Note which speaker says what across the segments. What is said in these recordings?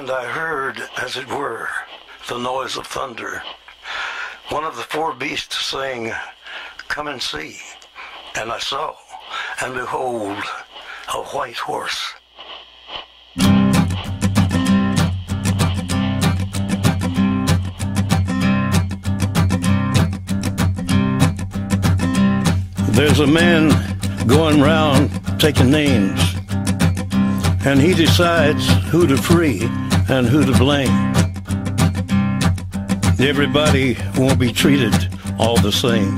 Speaker 1: And I heard, as it were, the noise of thunder. One of the four beasts saying, Come and see. And I saw, and behold, a white horse. There's a man going round taking names, and he decides who to free and who to blame. Everybody won't be treated all the same.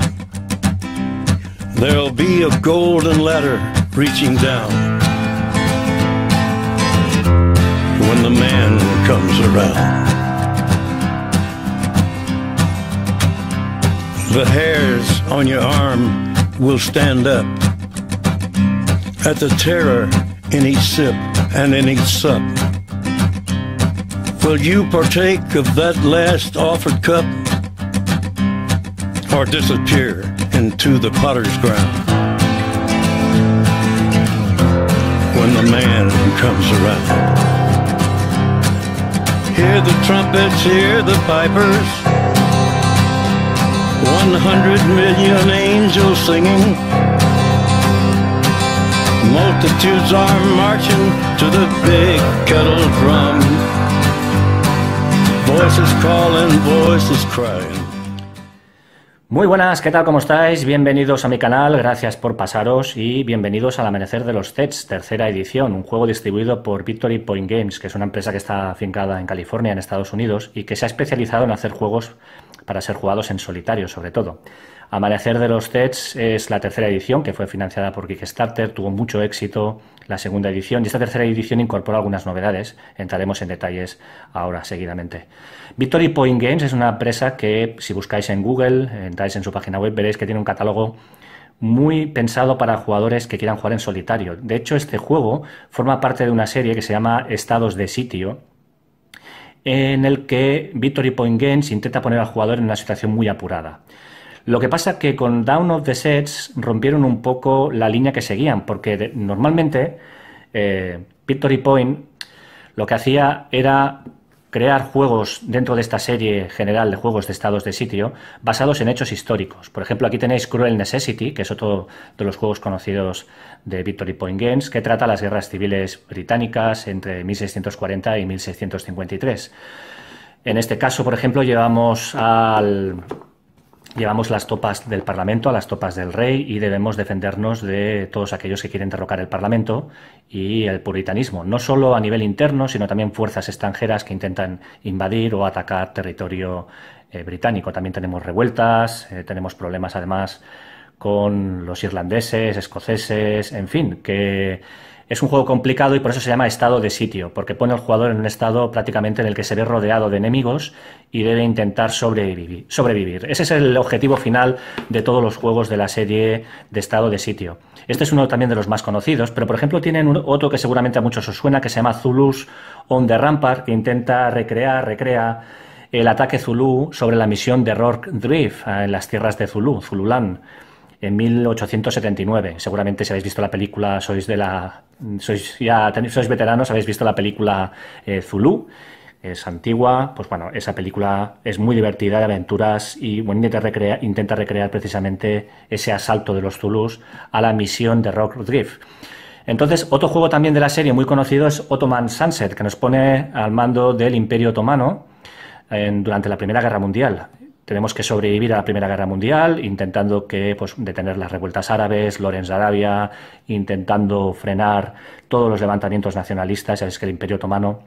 Speaker 1: There'll be a golden ladder reaching down when the man comes around. The hairs on your arm will stand up at the terror in each sip and in each sup. Will you partake of that last offered cup or disappear into the potter's ground when the man comes around? Hear the trumpets, hear the pipers, 100 million angels singing. Multitudes are marching to the big kettle drum. Muy buenas, ¿qué tal? ¿Cómo estáis?
Speaker 2: Bienvenidos a mi canal, gracias por pasaros y bienvenidos al Amanecer de los Zets, tercera edición, un juego distribuido por Victory Point Games, que es una empresa que está afincada en California, en Estados Unidos, y que se ha especializado en hacer juegos para ser jugados en solitario, sobre todo. Amanecer de los Tets es la tercera edición que fue financiada por Kickstarter, tuvo mucho éxito la segunda edición y esta tercera edición incorpora algunas novedades, entraremos en detalles ahora seguidamente. Victory Point Games es una empresa que si buscáis en Google, entráis en su página web, veréis que tiene un catálogo muy pensado para jugadores que quieran jugar en solitario. De hecho, este juego forma parte de una serie que se llama Estados de Sitio, en el que Victory Point Games intenta poner al jugador en una situación muy apurada. Lo que pasa es que con Down of the Sets rompieron un poco la línea que seguían, porque normalmente eh, Victory Point lo que hacía era crear juegos dentro de esta serie general de juegos de estados de sitio basados en hechos históricos. Por ejemplo, aquí tenéis Cruel Necessity, que es otro de los juegos conocidos de Victory Point Games, que trata las guerras civiles británicas entre 1640 y 1653. En este caso, por ejemplo, llevamos al llevamos las topas del Parlamento a las topas del rey y debemos defendernos de todos aquellos que quieren derrocar el Parlamento y el puritanismo, no solo a nivel interno, sino también fuerzas extranjeras que intentan invadir o atacar territorio eh, británico. También tenemos revueltas, eh, tenemos problemas además con los irlandeses, escoceses, en fin, que es un juego complicado y por eso se llama estado de sitio, porque pone al jugador en un estado prácticamente en el que se ve rodeado de enemigos y debe intentar sobrevivir. Ese es el objetivo final de todos los juegos de la serie de estado de sitio. Este es uno también de los más conocidos, pero por ejemplo tienen otro que seguramente a muchos os suena, que se llama Zulus on the Rampart, que intenta recrear, recrea el ataque Zulu sobre la misión de Rorke Drift ah, en las tierras de Zulu, Zululand en 1879. Seguramente si habéis visto la película sois de la sois ya sois veteranos, habéis visto la película eh, Zulu, es antigua, pues bueno, esa película es muy divertida de aventuras y bueno, intenta, recrear, intenta recrear precisamente ese asalto de los Zulus a la misión de Rock Drift. Entonces, otro juego también de la serie muy conocido es Ottoman Sunset, que nos pone al mando del Imperio Otomano durante la Primera Guerra Mundial tenemos que sobrevivir a la Primera Guerra Mundial, intentando que pues, detener las revueltas árabes, Lorenz Arabia, intentando frenar todos los levantamientos nacionalistas. Ya que el Imperio Otomano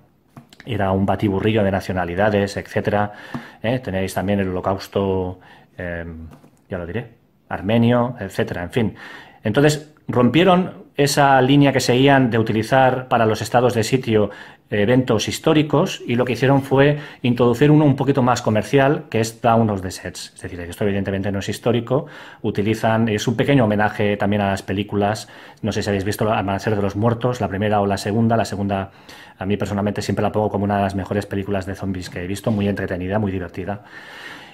Speaker 2: era un batiburrillo de nacionalidades, etcétera. ¿Eh? Tenéis también el Holocausto, em, ya lo diré, armenio, etcétera. En fin. Entonces rompieron esa línea que seguían de utilizar para los estados de sitio eventos históricos y lo que hicieron fue introducir uno un poquito más comercial que es unos of the Sets. Es decir, esto evidentemente no es histórico, utilizan, es un pequeño homenaje también a las películas, no sé si habéis visto Amanecer de los Muertos, la primera o la segunda, la segunda a mí personalmente siempre la pongo como una de las mejores películas de zombies que he visto, muy entretenida, muy divertida.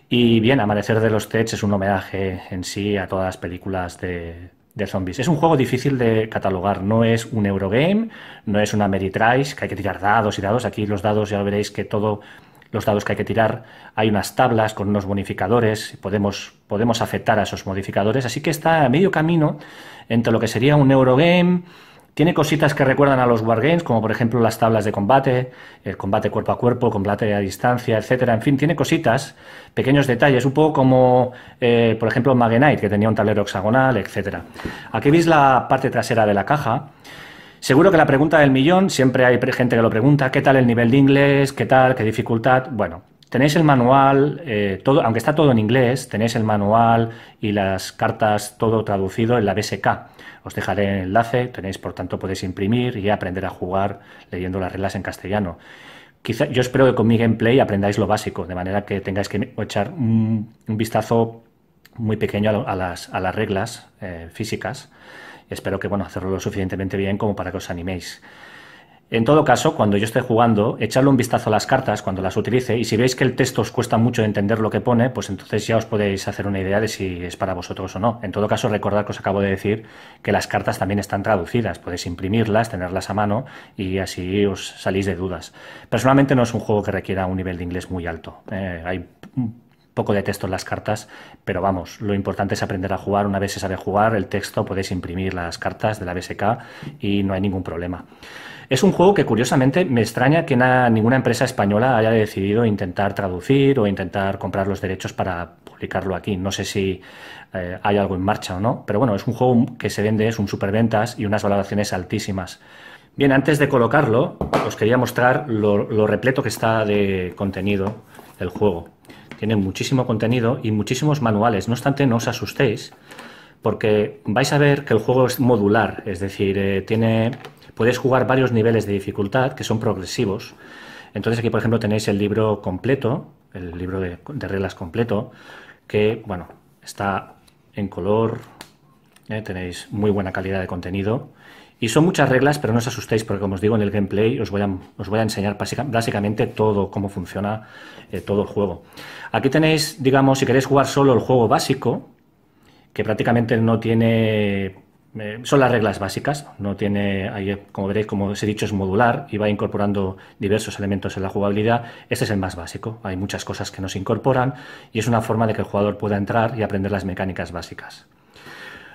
Speaker 2: Y bien, Amanecer de los Sets es un homenaje en sí a todas las películas de, de zombies. Es un juego difícil de catalogar, no es un Eurogame, no es una meritrice que hay que tirar dados y dados. Aquí los dados ya veréis que todos los dados que hay que tirar, hay unas tablas con unos bonificadores, podemos, podemos afectar a esos modificadores, así que está a medio camino entre lo que sería un Eurogame, tiene cositas que recuerdan a los wargames, como por ejemplo las tablas de combate, el combate cuerpo a cuerpo, combate a distancia, etcétera. En fin, tiene cositas, pequeños detalles, un poco como, eh, por ejemplo, Magenite, que tenía un tablero hexagonal, etcétera. Aquí veis la parte trasera de la caja. Seguro que la pregunta del millón, siempre hay gente que lo pregunta, ¿qué tal el nivel de inglés? ¿Qué tal? ¿Qué dificultad? Bueno, Tenéis el manual, eh, todo, aunque está todo en inglés, tenéis el manual y las cartas todo traducido en la BSK. Os dejaré el enlace, tenéis, por tanto, podéis imprimir y aprender a jugar leyendo las reglas en castellano. Quizá, yo espero que con mi gameplay aprendáis lo básico, de manera que tengáis que echar un, vistazo muy pequeño a, las, reglas eh, físicas. Espero que bueno, hacerlo lo suficientemente bien como para que os animéis. En todo caso, cuando yo esté jugando, echadle un vistazo a las cartas cuando las utilice y si veis que el texto os cuesta mucho entender lo que pone, pues entonces ya os podéis hacer una idea de si es para vosotros o no. En todo caso, recordad que os acabo de decir que las cartas también están traducidas, podéis imprimirlas, tenerlas a mano y así os salís de dudas. Personalmente no es un juego que requiera un nivel de inglés muy alto. Eh, hay poco de texto en las cartas, pero vamos, lo importante es aprender a jugar. Una vez se sabe jugar, el texto podéis imprimir las cartas de la BSK y no hay ningún problema. Es un juego que curiosamente me extraña que ninguna empresa española haya decidido intentar traducir o intentar comprar los derechos para publicarlo aquí. No sé si eh, hay algo en marcha o no, pero bueno, es un juego que se vende, es un superventas y unas valoraciones altísimas. Bien, antes de colocarlo, os quería mostrar lo repleto que está de contenido el juego. Tiene muchísimo contenido y muchísimos manuales. No obstante, no os asustéis porque vais a ver que el juego es modular, es decir, eh, tiene, podéis jugar varios niveles de dificultad que son progresivos. Entonces aquí, por ejemplo, tenéis el libro completo, el libro de, reglas completo, que, bueno, está en color, eh, tenéis muy buena calidad de contenido. Y son muchas reglas, pero no os asustéis porque, como os digo, en el gameplay os voy a, enseñar básicamente todo cómo funciona eh, todo el juego. Aquí tenéis, digamos, si queréis jugar solo el juego básico, que prácticamente no tiene eh, son las reglas básicas, no tiene, como veréis, como os he dicho, es modular y va incorporando diversos elementos en la jugabilidad. ese es el más básico, hay muchas cosas que nos incorporan y es una forma de que el jugador pueda entrar y aprender las mecánicas básicas.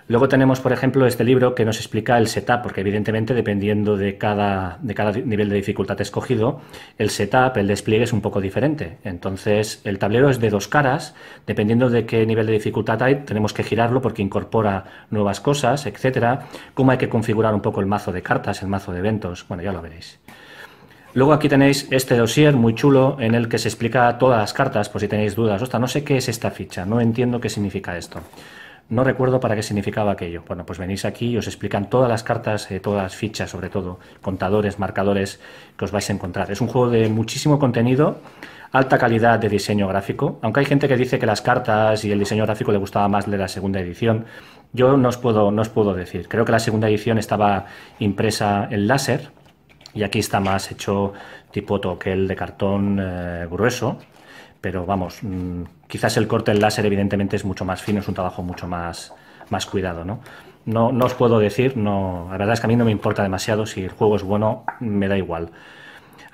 Speaker 2: Luego tenemos, por ejemplo, este libro que nos explica el setup, porque evidentemente dependiendo de cada, de cada nivel de dificultad escogido, el setup, el despliegue es un poco diferente. Entonces, el tablero es de dos caras, dependiendo de qué nivel de dificultad hay, tenemos que girarlo porque incorpora nuevas cosas, etcétera. Cómo hay que configurar un poco el mazo de cartas, el mazo de eventos, bueno, ya lo veréis. Luego aquí tenéis este dossier muy chulo en el que se explica todas las cartas, por si tenéis dudas. Ostras, no sé qué es esta ficha, no entiendo qué significa esto. No recuerdo para qué significaba aquello. Bueno, pues venís aquí y os explican todas las cartas, eh, todas las fichas, sobre todo, contadores, marcadores que os vais a encontrar. Es un juego de muchísimo contenido, alta calidad de diseño gráfico, aunque hay gente que dice que las cartas y el diseño gráfico le gustaba más de la segunda edición. Yo no os puedo, no os puedo decir. Creo que la segunda edición estaba impresa en láser y aquí está más hecho tipo toquel de cartón eh, grueso pero vamos, mm, quizás el corte láser evidentemente es mucho más fino, es un trabajo mucho más, más cuidado, ¿no? No, os puedo decir, no, la verdad es que a mí no me importa demasiado, si el juego es bueno, me da igual.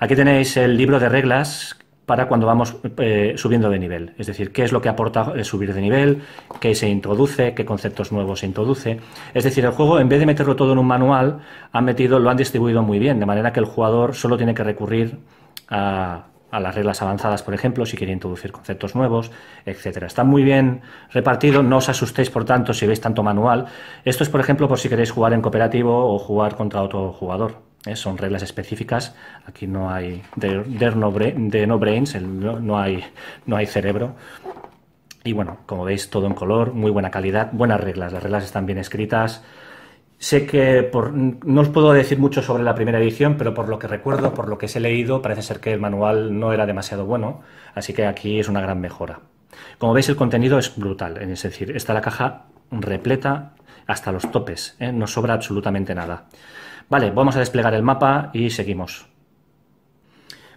Speaker 2: Aquí tenéis el libro de reglas para cuando vamos eh, subiendo de nivel. Es decir, qué es lo que aporta el subir de nivel, qué se introduce, qué conceptos nuevos se introduce. Es decir, el juego, en vez de meterlo todo en un manual, metido, lo han distribuido muy bien, de manera que el jugador solo tiene que recurrir a a las reglas avanzadas, por ejemplo, si queréis introducir conceptos nuevos, etcétera. Está muy bien repartido, no os asustéis por tanto si veis tanto manual. Esto es, por ejemplo, por si queréis jugar en cooperativo o jugar contra otro jugador. ¿eh? Son reglas específicas, aquí no hay de, no, brains, no, hay, no hay cerebro. Y bueno, como veis, todo en color, muy buena calidad, buenas reglas, las reglas están bien escritas, Sé que no os puedo decir mucho sobre la primera edición, pero por lo que recuerdo, por lo que he leído, parece ser que el manual no era demasiado bueno, así que aquí es una gran mejora. Como veis, el contenido es brutal, es decir, está la caja repleta hasta los topes, ¿eh? no sobra absolutamente nada. Vale, vamos a desplegar el mapa y seguimos.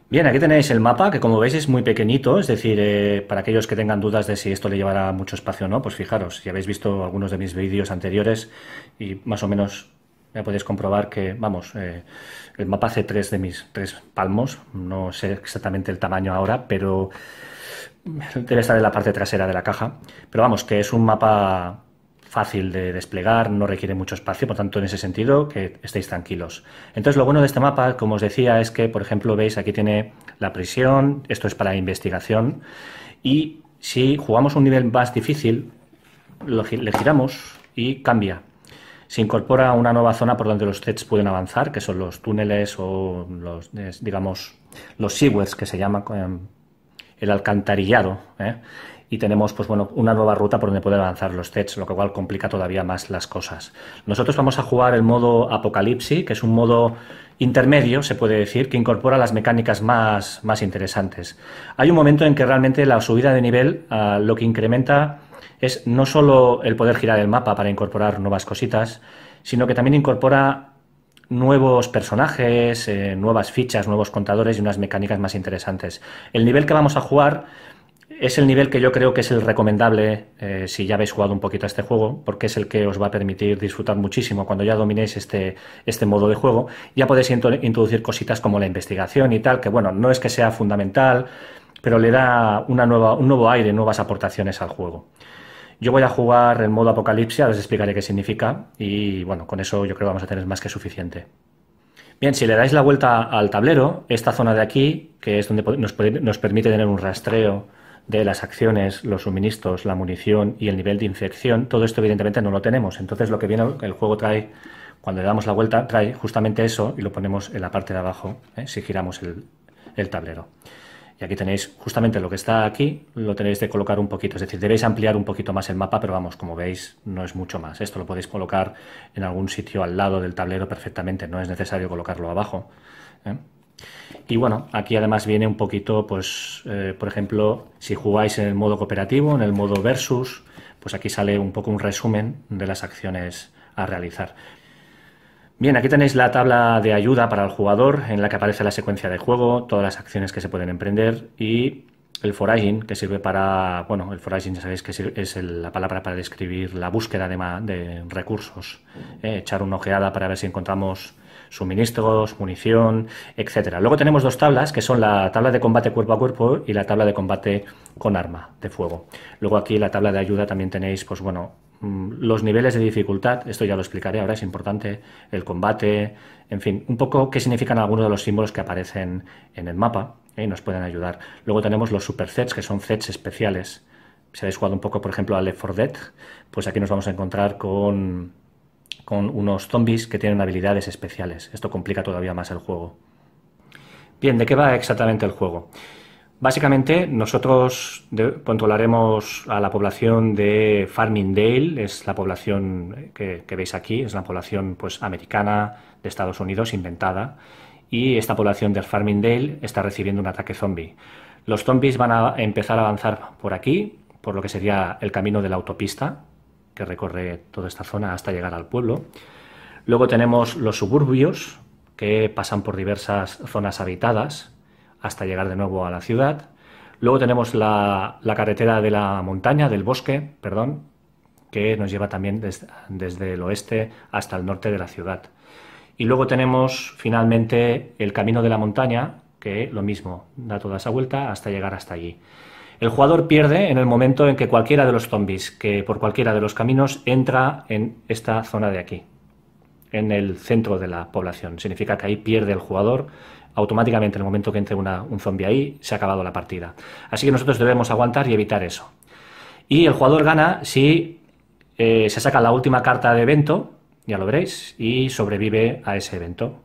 Speaker 2: Bien, aquí tenéis el mapa, que como veis es muy pequeñito, es decir, eh, para aquellos que tengan dudas de si esto le llevará mucho espacio o no, pues fijaros, si habéis visto algunos de mis vídeos anteriores y más o menos ya podéis comprobar que, vamos, eh, el mapa hace tres de mis tres palmos, no sé exactamente el tamaño ahora, pero debe estar en la parte trasera de la caja, pero vamos, que es un mapa fácil de desplegar, no requiere mucho espacio, por tanto en ese sentido que estéis tranquilos. Entonces lo bueno de este mapa, como os decía, es que por ejemplo veis aquí tiene la prisión, esto es para investigación y si jugamos un nivel más difícil, le giramos y cambia. Se incorpora una nueva zona por donde los sets pueden avanzar, que son los túneles o los, digamos, los sewers, que se llama em, el alcantarillado. ¿eh? y tenemos pues, bueno, una nueva ruta por donde poder avanzar los sets, lo cual complica todavía más las cosas. Nosotros vamos a jugar el modo Apocalipsis, que es un modo intermedio, se puede decir, que incorpora las mecánicas más, más interesantes. Hay un momento en que realmente la subida de nivel ah, lo que incrementa es no solo el poder girar el mapa para incorporar nuevas cositas, sino que también incorpora nuevos personajes, eh, nuevas fichas, nuevos contadores y unas mecánicas más interesantes. El nivel que vamos a jugar es el nivel que yo creo que es el recomendable eh, si ya habéis jugado un poquito a este juego, porque es el que os va a permitir disfrutar muchísimo cuando ya dominéis este, este modo de juego. Ya podéis introducir cositas como la investigación y tal, que bueno, no es que sea fundamental, pero le da una nueva, un nuevo aire, nuevas aportaciones al juego. Yo voy a jugar en modo apocalipsia, les os explicaré qué significa, y bueno, con eso yo creo que vamos a tener más que suficiente. Bien, si le dais la vuelta al tablero, esta zona de aquí, que es donde nos, nos permite tener un rastreo de las acciones, los suministros, la munición y el nivel de infección, todo esto evidentemente no lo tenemos. Entonces lo que viene, el juego trae, cuando le damos la vuelta, trae justamente eso y lo ponemos en la parte de abajo, ¿eh? si giramos el, tablero. Y aquí tenéis justamente lo que está aquí, lo tenéis de colocar un poquito, es decir, debéis ampliar un poquito más el mapa, pero vamos, como veis, no es mucho más. Esto lo podéis colocar en algún sitio al lado del tablero perfectamente, no es necesario colocarlo abajo. ¿eh? Y bueno, aquí además viene un poquito, pues, eh, por ejemplo, si jugáis en el modo cooperativo, en el modo versus, pues aquí sale un poco un resumen de las acciones a realizar. Bien, aquí tenéis la tabla de ayuda para el jugador en la que aparece la secuencia de juego, todas las acciones que se pueden emprender y el foraging que sirve para, bueno, el foraging ya sabéis que es la palabra para describir la búsqueda de, recursos, eh, echar una ojeada para ver si encontramos suministros, munición, etcétera. Luego tenemos dos tablas, que son la tabla de combate cuerpo a cuerpo y la tabla de combate con arma de fuego. Luego aquí la tabla de ayuda también tenéis, pues bueno, mm, los niveles de dificultad, esto ya lo explicaré ahora, es importante, el combate, en fin, un poco qué significan algunos de los símbolos que aparecen en el mapa y ¿eh? nos pueden ayudar. Luego tenemos los super sets, que son sets especiales. Si habéis jugado un poco, por ejemplo, a Left 4 Dead, pues aquí nos vamos a encontrar con con unos zombies que tienen habilidades especiales. Esto complica todavía más el juego. Bien, ¿de qué va exactamente el juego? Básicamente nosotros controlaremos a la población de Farmingdale, es la población que, veis aquí, es la población pues americana de Estados Unidos inventada y esta población de Farmingdale está recibiendo un ataque zombie. Los zombies van a empezar a avanzar por aquí, por lo que sería el camino de la autopista que recorre toda esta zona hasta llegar al pueblo. Luego tenemos los suburbios, que pasan por diversas zonas habitadas hasta llegar de nuevo a la ciudad. Luego tenemos la, carretera de la montaña, del bosque, perdón, que nos lleva también desde el oeste hasta el norte de la ciudad. Y luego tenemos finalmente el camino de la montaña, que lo mismo, da toda esa vuelta hasta llegar hasta allí. El jugador pierde en el momento en que cualquiera de los zombies, que por cualquiera de los caminos, entra en esta zona de aquí, en el centro de la población. Significa que ahí pierde el jugador. Automáticamente, en el momento que entre un zombie ahí, se ha acabado la partida. Así que nosotros debemos aguantar y evitar eso. Y el jugador gana si eh, se saca la última carta de evento, ya lo veréis, y sobrevive a ese evento.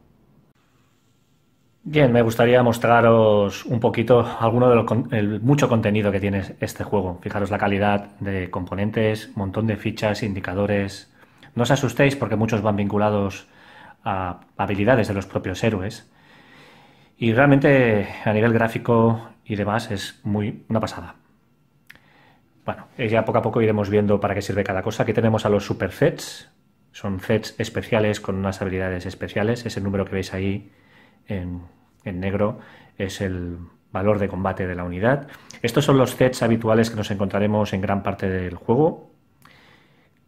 Speaker 2: Bien, me gustaría mostraros un poquito alguno de el mucho contenido que tiene este juego. Fijaros la calidad de componentes, montón de fichas, indicadores. No os asustéis porque muchos van vinculados a habilidades de los propios héroes. Y realmente a nivel gráfico y demás es muy una pasada. Bueno, eh, ya poco a poco iremos viendo para qué sirve cada cosa. Aquí tenemos a los super sets. Son sets especiales con unas habilidades especiales. Ese número que veis ahí en, negro es el valor de combate de la unidad. Estos son los sets habituales que nos encontraremos en gran parte del juego,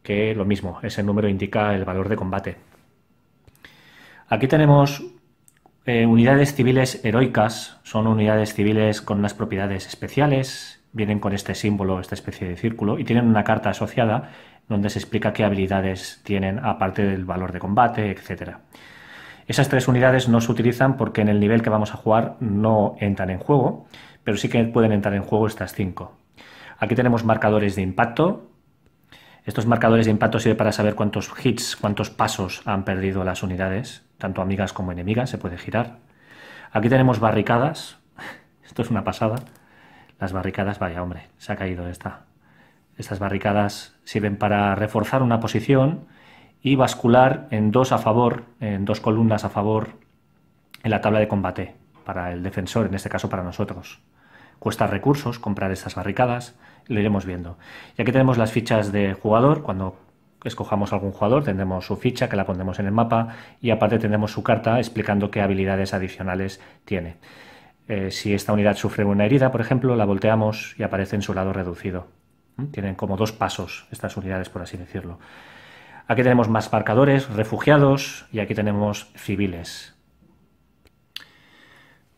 Speaker 2: que lo mismo, ese número indica el valor de combate. Aquí tenemos eh, unidades civiles heroicas, son unidades civiles con unas propiedades especiales, vienen con este símbolo, esta especie de círculo, y tienen una carta asociada donde se explica qué habilidades tienen aparte del valor de combate, etcétera. Esas tres unidades no se utilizan porque en el nivel que vamos a jugar no entran en juego, pero sí que pueden entrar en juego estas cinco. Aquí tenemos marcadores de impacto. Estos marcadores de impacto sirven para saber cuántos hits, cuántos pasos han perdido las unidades, tanto amigas como enemigas, se puede girar. Aquí tenemos barricadas. Esto es una pasada. Las barricadas, vaya hombre, se ha caído esta. Estas barricadas sirven para reforzar una posición y bascular en dos a favor, en dos columnas a favor en la tabla de combate para el defensor, en este caso para nosotros. Cuesta recursos comprar estas barricadas, lo iremos viendo. Y aquí tenemos las fichas de jugador, cuando escojamos algún jugador tendremos su ficha que la pondremos en el mapa y aparte tendremos su carta explicando qué habilidades adicionales tiene. Eh, si esta unidad sufre una herida, por ejemplo, la volteamos y aparece en su lado reducido. ¿Mm? Tienen como dos pasos estas unidades, por así decirlo. Aquí tenemos más marcadores, refugiados y aquí tenemos civiles.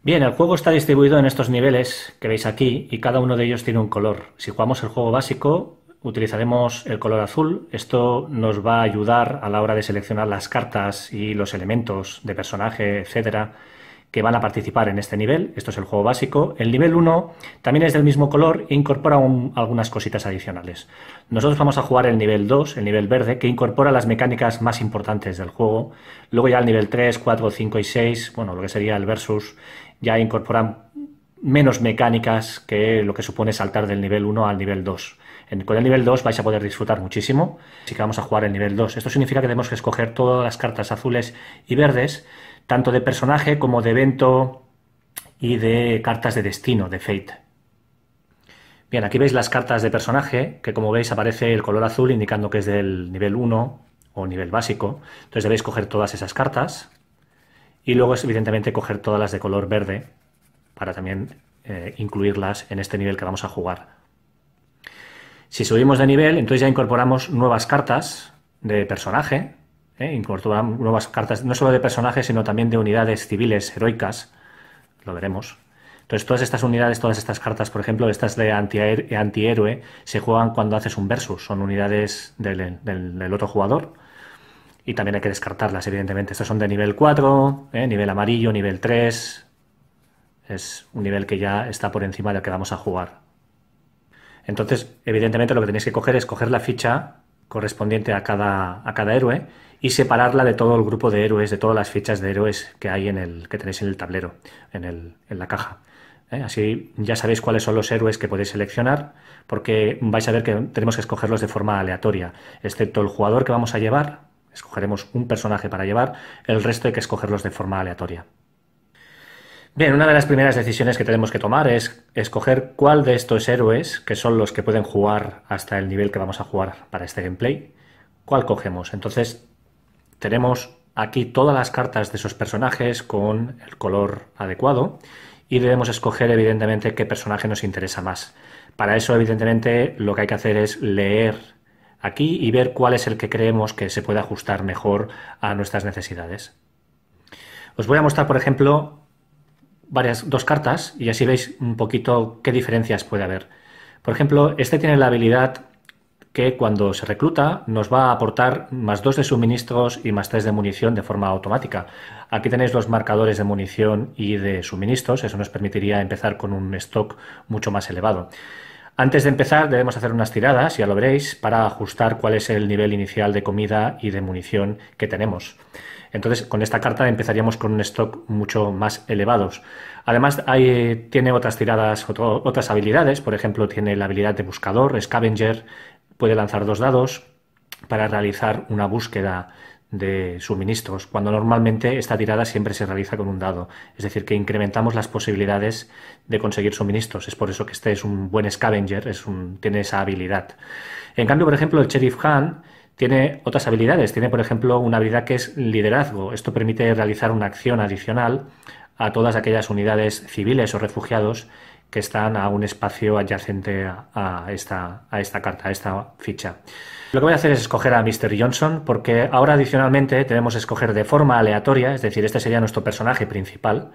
Speaker 2: Bien, el juego está distribuido en estos niveles que veis aquí y cada uno de ellos tiene un color. Si jugamos el juego básico utilizaremos el color azul. Esto nos va a ayudar a la hora de seleccionar las cartas y los elementos de personaje, etcétera que van a participar en este nivel. Esto es el juego básico. El nivel 1 también es del mismo color e incorpora algunas cositas adicionales. Nosotros vamos a jugar el nivel 2, el nivel verde, que incorpora las mecánicas más importantes del juego. Luego ya el nivel 3, 4, 5 y 6, bueno, lo que sería el versus, ya incorporan menos mecánicas que lo que supone saltar del nivel 1 al nivel 2. con el nivel 2 vais a poder disfrutar muchísimo. Así que vamos a jugar el nivel 2. Esto significa que tenemos que escoger todas las cartas azules y verdes tanto de personaje como de evento y de cartas de destino, de fate. Bien, aquí veis las cartas de personaje, que como veis aparece el color azul indicando que es del nivel 1 o nivel básico. Entonces debéis coger todas esas cartas y luego evidentemente coger todas las de color verde para también eh, incluirlas en este nivel que vamos a jugar. Si subimos de nivel, entonces ya incorporamos nuevas cartas de personaje, incorporan ¿eh? nuevas cartas, no solo de personajes, sino también de unidades civiles heroicas. Lo veremos. Entonces, todas estas unidades, todas estas cartas, por ejemplo, estas de antihéroe, se juegan cuando haces un versus. Son unidades del, otro jugador. Y también hay que descartarlas, evidentemente. Estas son de nivel 4, ¿eh? nivel amarillo, nivel 3. Es un nivel que ya está por encima del que vamos a jugar. Entonces, evidentemente, lo que tenéis que coger es coger la ficha correspondiente a cada, a cada héroe y separarla de todo el grupo de héroes, de todas las fichas de héroes que hay en el que tenéis en el tablero, en, la caja. ¿eh? Así ya sabéis cuáles son los héroes que podéis seleccionar, porque vais a ver que tenemos que escogerlos de forma aleatoria, excepto el jugador que vamos a llevar, escogeremos un personaje para llevar, el resto hay que escogerlos de forma aleatoria. Bien, una de las primeras decisiones que tenemos que tomar es escoger cuál de estos héroes, que son los que pueden jugar hasta el nivel que vamos a jugar para este gameplay, cuál cogemos. Entonces, tenemos aquí todas las cartas de esos personajes con el color adecuado y debemos escoger evidentemente qué personaje nos interesa más. Para eso, evidentemente, lo que hay que hacer es leer aquí y ver cuál es el que creemos que se puede ajustar mejor a nuestras necesidades. Os voy a mostrar, por ejemplo, varias, dos cartas y así veis un poquito qué diferencias puede haber. Por ejemplo, este tiene la habilidad que cuando se recluta nos va a aportar más dos de suministros y más tres de munición de forma automática. Aquí tenéis los marcadores de munición y de suministros, eso nos permitiría empezar con un stock mucho más elevado. Antes de empezar debemos hacer unas tiradas, ya lo veréis, para ajustar cuál es el nivel inicial de comida y de munición que tenemos. Entonces, con esta carta empezaríamos con un stock mucho más elevados. Además, eh, tiene otras tiradas, otras habilidades. Por ejemplo, tiene la habilidad de buscador, scavenger, puede lanzar dos dados para realizar una búsqueda de suministros, cuando normalmente esta tirada siempre se realiza con un dado. Es decir, que incrementamos las posibilidades de conseguir suministros. Es por eso que este es un buen scavenger, es tiene esa habilidad. En cambio, por ejemplo, el Sheriff Han tiene otras habilidades. Tiene, por ejemplo, una habilidad que es liderazgo. Esto permite realizar una acción adicional a todas aquellas unidades civiles o refugiados que están a un espacio adyacente a esta, a esta carta, a esta ficha. Lo que voy a hacer es escoger a Mr. Johnson porque ahora adicionalmente tenemos que escoger de forma aleatoria, es decir, este sería nuestro personaje principal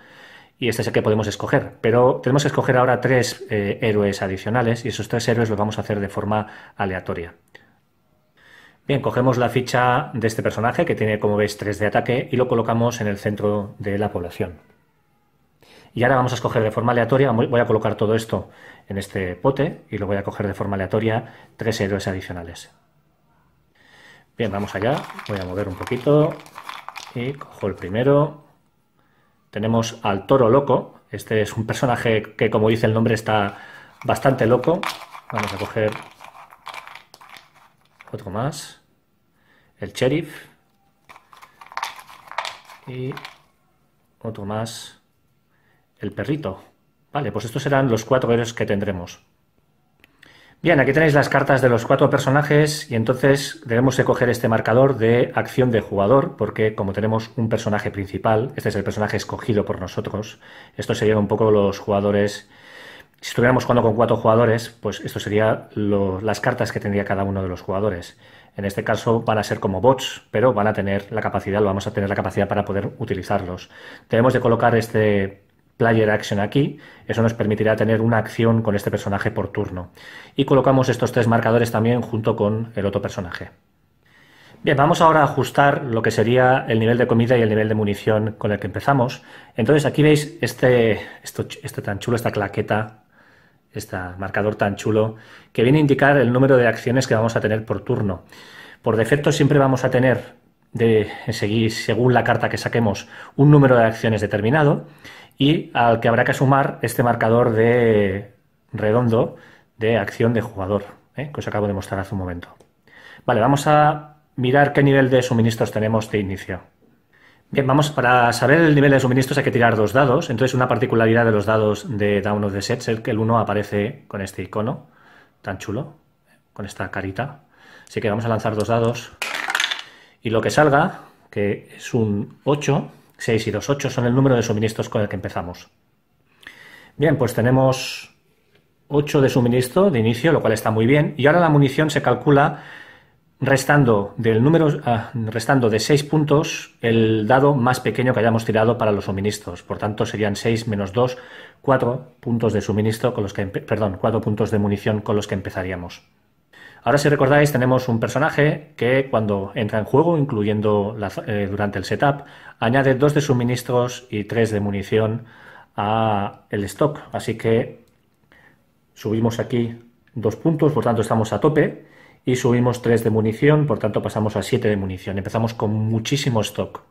Speaker 2: y este es el que podemos escoger, pero tenemos que escoger ahora tres eh, héroes adicionales y esos tres héroes los vamos a hacer de forma aleatoria. Bien, cogemos la ficha de este personaje que tiene como ves tres de ataque y lo colocamos en el centro de la población. Y ahora vamos a escoger de forma aleatoria, voy a colocar todo esto en este pote y lo voy a coger de forma aleatoria tres héroes adicionales. Bien, vamos allá, voy a mover un poquito y cojo el primero. Tenemos al toro loco, este es un personaje que como dice el nombre está bastante loco. Vamos a coger otro más, el sheriff y otro más el perrito. Vale, pues estos serán los cuatro héroes que tendremos. Bien, aquí tenéis las cartas de los cuatro personajes y entonces debemos escoger este marcador de acción de jugador porque como tenemos un personaje principal, este es el personaje escogido por nosotros, esto serían un poco los jugadores, si estuviéramos jugando con cuatro jugadores, pues esto serían las cartas que tendría cada uno de los jugadores. En este caso van a ser como bots, pero van a tener la capacidad, vamos a tener la capacidad para poder utilizarlos. Debemos de colocar este player action aquí, eso nos permitirá tener una acción con este personaje por turno. Y colocamos estos tres marcadores también junto con el otro personaje. Bien, vamos ahora a ajustar lo que sería el nivel de comida y el nivel de munición con el que empezamos. Entonces aquí veis este, este tan chulo, esta claqueta, este marcador tan chulo, que viene a indicar el número de acciones que vamos a tener por turno. Por defecto siempre vamos a tener, de, seguir, según la carta que saquemos, un número de acciones determinado y al que habrá que sumar este marcador de redondo de acción de jugador, ¿eh? que os acabo de mostrar hace un momento. Vale, vamos a mirar qué nivel de suministros tenemos de inicio. Bien, vamos, para saber el nivel de suministros hay que tirar dos dados, entonces una particularidad de los dados de Down of the Sets es que el 1 aparece con este icono tan chulo, con esta carita. Así que vamos a lanzar dos dados y lo que salga, que es un 8, 6 y 2, 8 son el número de suministros con el que empezamos. Bien, pues tenemos 8 de suministro de inicio, lo cual está muy bien. Y ahora la munición se calcula restando del número ah, restando de 6 puntos el dado más pequeño que hayamos tirado para los suministros. Por tanto, serían 6 menos 2, puntos de suministro con los que perdón, 4 puntos de munición con los que empezaríamos. Ahora, si recordáis, tenemos un personaje que cuando entra en juego, incluyendo eh, durante el setup, añade dos de suministros y tres de munición a el stock. Así que subimos aquí dos puntos, por tanto estamos a tope, y subimos tres de munición, por tanto pasamos a siete de munición. Empezamos con muchísimo stock.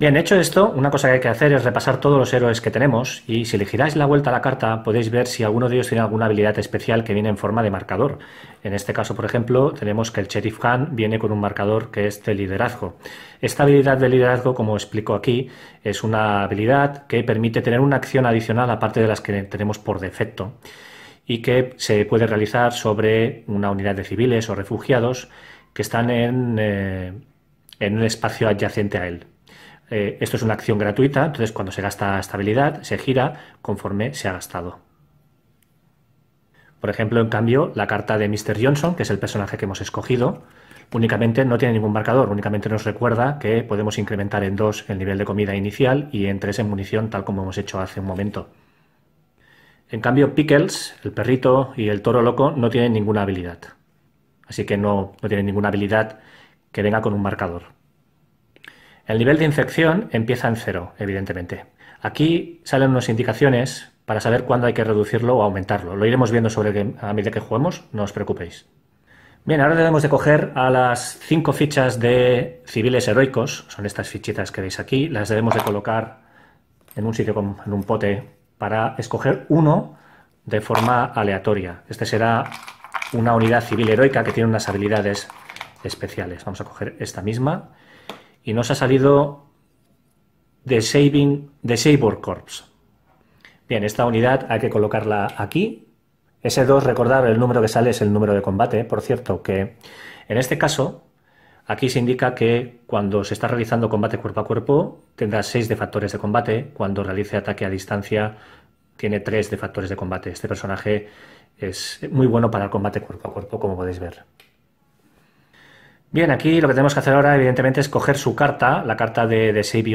Speaker 2: Bien, hecho esto, una cosa que hay que hacer es repasar todos los héroes que tenemos y si le la vuelta a la carta podéis ver si alguno de ellos tiene alguna habilidad especial que viene en forma de marcador. En este caso, por ejemplo, tenemos que el Sheriff Khan viene con un marcador que es de liderazgo. Esta habilidad de liderazgo, como explico aquí, es una habilidad que permite tener una acción adicional aparte de las que tenemos por defecto y que se puede realizar sobre una unidad de civiles o refugiados que están en eh, un espacio adyacente a él. Eh, esto es una acción gratuita, entonces cuando se gasta estabilidad se gira conforme se ha gastado. Por ejemplo, en cambio, la carta de Mr. Johnson, que es el personaje que hemos escogido, únicamente no tiene ningún marcador, únicamente nos recuerda que podemos incrementar en 2 el nivel de comida inicial y en 3 en munición, tal como hemos hecho hace un momento. En cambio, Pickles, el perrito y el toro loco no tienen ninguna habilidad. Así que no, no tienen ninguna habilidad que venga con un marcador. El nivel de infección empieza en cero, evidentemente. Aquí salen unas indicaciones para saber cuándo hay que reducirlo o aumentarlo. Lo iremos viendo sobre a medida que juguemos, no os preocupéis. Bien, ahora debemos de coger a las cinco fichas de civiles heroicos, son estas fichitas que veis aquí, las debemos de colocar en un sitio, en un pote, para escoger uno de forma aleatoria. Este será una unidad civil heroica que tiene unas habilidades especiales. Vamos a coger esta misma y nos ha salido The, Saving, The Sabor Corps. Bien, esta unidad hay que colocarla aquí. S2, recordar el número que sale es el número de combate. Por cierto, que en este caso, aquí se indica que cuando se está realizando combate cuerpo a cuerpo, tendrá 6 de factores de combate. Cuando realice ataque a distancia, tiene 3 de factores de combate. Este personaje es muy bueno para el combate cuerpo a cuerpo, como podéis ver. Bien, aquí lo que tenemos que hacer ahora, evidentemente, es coger su carta, la carta de, de, Save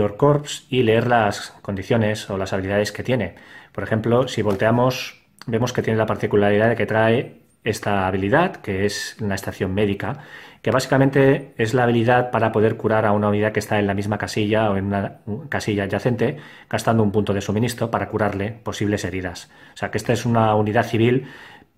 Speaker 2: y leer las condiciones o las habilidades que tiene. Por ejemplo, si volteamos, vemos que tiene la particularidad de que trae esta habilidad, que es la estación médica, que básicamente es la habilidad para poder curar a una unidad que está en la misma casilla o en una casilla adyacente, gastando un punto de suministro para curarle posibles heridas. O sea, que esta es una unidad civil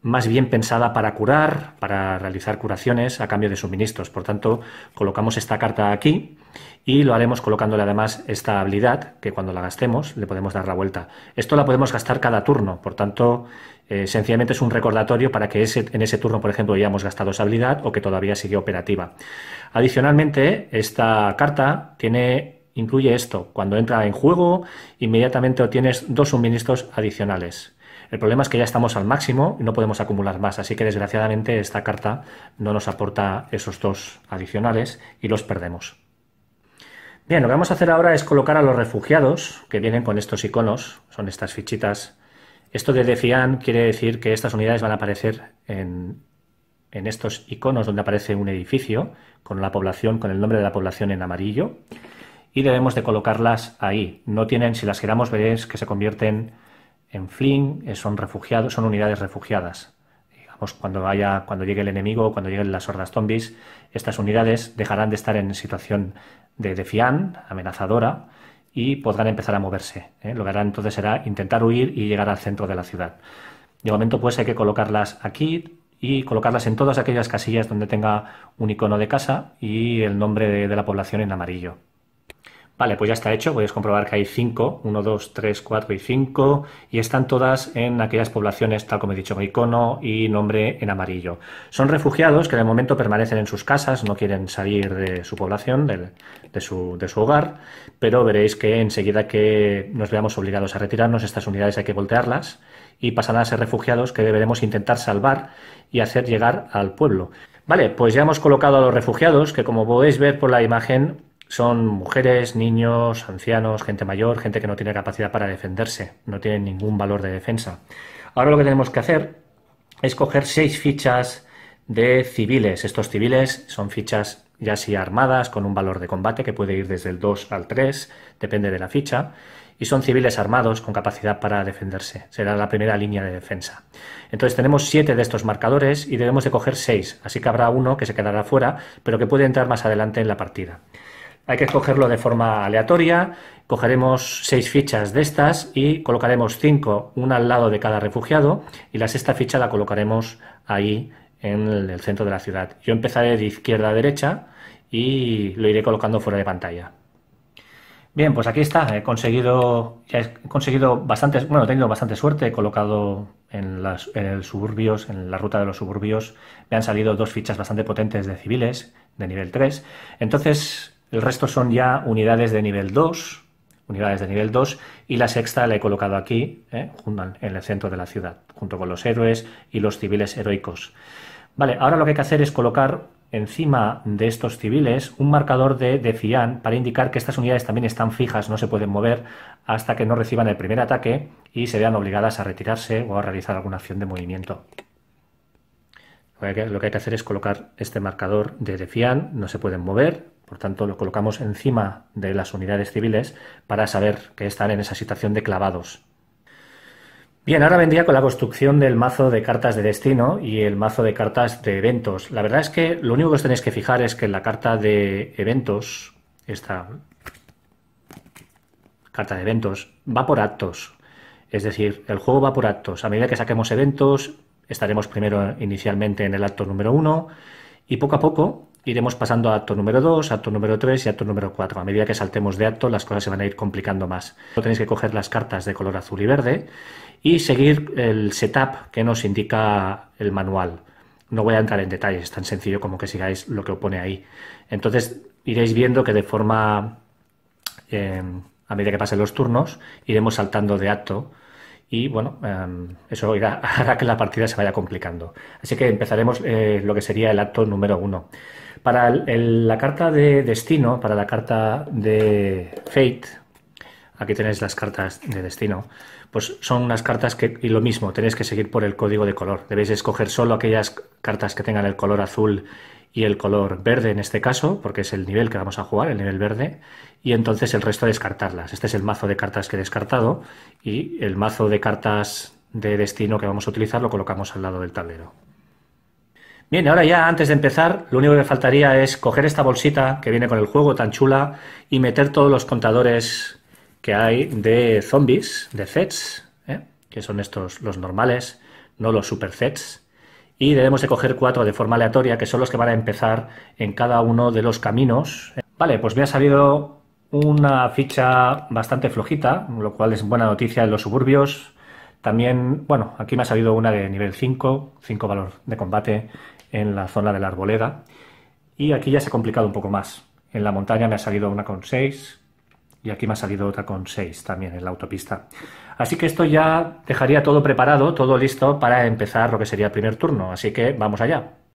Speaker 2: más bien pensada para curar, para realizar curaciones a cambio de suministros. Por tanto, colocamos esta carta aquí y lo haremos colocándole además esta habilidad que cuando la gastemos le podemos dar la vuelta. Esto la podemos gastar cada turno, por tanto, eh, sencillamente es un recordatorio para que en ese turno, por ejemplo, hayamos gastado esa habilidad o que todavía sigue operativa. Adicionalmente, esta carta tiene incluye esto, cuando entra en juego, inmediatamente obtienes dos suministros adicionales. El problema es que ya estamos al máximo y no podemos acumular más, así que desgraciadamente esta carta no nos aporta esos dos adicionales y los perdemos. Bien, lo que vamos a hacer ahora es colocar a los refugiados que vienen con estos iconos, son estas fichitas. Esto de Defian quiere decir que estas unidades van a aparecer en, estos iconos donde aparece un edificio con la población, con el nombre de la población en amarillo y debemos de colocarlas ahí. No tienen, si las queramos veréis que se convierten en Flynn eh, son refugiados, son unidades refugiadas. Digamos, cuando vaya, cuando llegue el enemigo, cuando lleguen las hordas zombies, estas unidades dejarán de estar en situación de, de amenazadora, y podrán empezar a moverse. ¿eh? Lo que harán entonces será intentar huir y llegar al centro de la ciudad. De momento, pues hay que colocarlas aquí y colocarlas en todas aquellas casillas donde tenga un icono de casa y el nombre de la población en amarillo. Vale, pues ya está hecho. Podéis comprobar que hay 5, 1, 2, 3, 4 y 5, y están todas en aquellas poblaciones, tal como he dicho, con icono y nombre en amarillo. Son refugiados que de momento permanecen en sus casas, no quieren salir de su población, de, su, de su, hogar, pero veréis que enseguida que nos veamos obligados a retirarnos, estas unidades hay que voltearlas y pasarán a ser refugiados que deberemos intentar salvar y hacer llegar al pueblo. Vale, pues ya hemos colocado a los refugiados, que como podéis ver por la imagen, son mujeres, niños, ancianos, gente mayor, gente que no tiene capacidad para defenderse, no tiene ningún valor de defensa. Ahora lo que tenemos que hacer es coger seis fichas de civiles. Estos civiles son fichas ya si armadas con un valor de combate que puede ir desde el 2 al 3, depende de la ficha, y son civiles armados con capacidad para defenderse. Será la primera línea de defensa. Entonces tenemos siete de estos marcadores y debemos de coger seis, así que habrá uno que se quedará fuera, pero que puede entrar más adelante en la partida. Hay que escogerlo de forma aleatoria. Cogeremos seis fichas de estas y colocaremos cinco, una al lado de cada refugiado, y la sexta ficha la colocaremos ahí en el centro de la ciudad. Yo empezaré de izquierda a derecha y lo iré colocando fuera de pantalla. Bien, pues aquí está. He conseguido, he conseguido bastante, bueno, he tenido bastante suerte. He colocado en, las, suburbios, en la ruta de los suburbios, me han salido dos fichas bastante potentes de civiles de nivel 3. Entonces, el resto son ya unidades de nivel 2, unidades de nivel 2, y la sexta la he colocado aquí, ¿eh? en el centro de la ciudad, junto con los héroes y los civiles heroicos. Vale, ahora lo que hay que hacer es colocar encima de estos civiles un marcador de, defián para indicar que estas unidades también están fijas, no se pueden mover hasta que no reciban el primer ataque y se vean obligadas a retirarse o a realizar alguna acción de movimiento. Lo que hay que hacer es colocar este marcador de Defian, no se pueden mover, por tanto, lo colocamos encima de las unidades civiles para saber que están en esa situación de clavados. Bien, ahora vendría con la construcción del mazo de cartas de destino y el mazo de cartas de eventos. La verdad es que lo único que os tenéis que fijar es que la carta de eventos, esta carta de eventos, va por actos. Es decir, el juego va por actos. A medida que saquemos eventos, estaremos primero inicialmente en el acto número uno y poco a poco iremos pasando a acto número 2, acto número 3 y acto número 4. A medida que saltemos de acto, las cosas se van a ir complicando más. Tenéis que coger las cartas de color azul y verde y seguir el setup que nos indica el manual. No voy a entrar en detalles, es tan sencillo como que sigáis lo que os pone ahí. Entonces iréis viendo que de forma, eh, a medida que pasen los turnos, iremos saltando de acto y bueno, em, eso hará que la partida se vaya complicando. Así que empezaremos eh, lo que sería el acto número uno. Para la carta de destino, para la carta de fate, aquí tenéis las cartas de destino, pues son unas cartas que, y lo mismo, tenéis que seguir por el código de color. Debéis escoger solo aquellas cartas que tengan el color azul y el color verde en este caso, porque es el nivel que vamos a jugar, el nivel verde, y entonces el resto a descartarlas. Este es el mazo de cartas que he descartado y el mazo de cartas de destino que vamos a utilizar lo colocamos al lado del tablero. Bien, ahora ya antes de empezar, lo único que faltaría es coger esta bolsita que viene con el juego tan chula y meter todos los contadores que hay de zombies, de sets, ¿eh? que son estos los normales, no los super sets y debemos de coger cuatro de forma aleatoria, que son los que van a empezar en cada uno de los caminos. Vale, pues me ha salido una ficha bastante flojita, lo cual es buena noticia en los suburbios. También, bueno, aquí me ha salido una de nivel 5, 5 valor de combate en la zona de la arboleda. Y aquí ya se ha complicado un poco más. En la montaña me ha salido una con 6 y aquí me ha salido otra con 6 también en la autopista. Así que esto ya dejaría todo preparado, todo listo para empezar lo que sería el primer turno. Así que vamos allá.